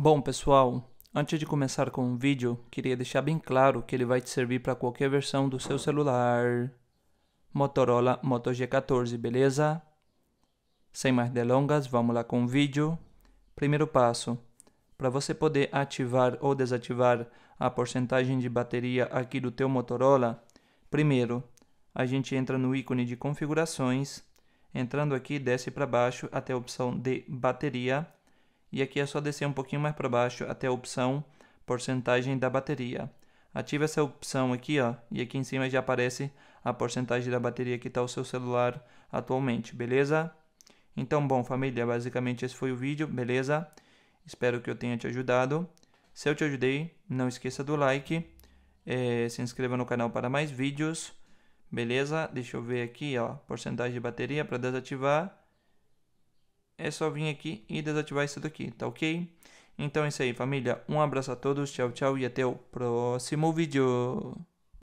Bom, pessoal, antes de começar com o vídeo, queria deixar bem claro que ele vai te servir para qualquer versão do seu celular Motorola Moto G14, beleza? Sem mais delongas, vamos lá com o vídeo. Primeiro passo, para você poder ativar ou desativar a porcentagem de bateria aqui do teu Motorola, primeiro, a gente entra no ícone de configurações, entrando aqui, desce para baixo até a opção de bateria, e aqui é só descer um pouquinho mais para baixo até a opção porcentagem da bateria. Ative essa opção aqui, ó, e aqui em cima já aparece a porcentagem da bateria que está o seu celular atualmente, beleza? Então, bom, família, basicamente esse foi o vídeo, beleza? Espero que eu tenha te ajudado. Se eu te ajudei, não esqueça do like, é, se inscreva no canal para mais vídeos, beleza? Deixa eu ver aqui, ó, porcentagem de bateria para desativar é só vir aqui e desativar isso daqui, tá ok? Então é isso aí, família. Um abraço a todos, tchau, tchau e até o próximo vídeo.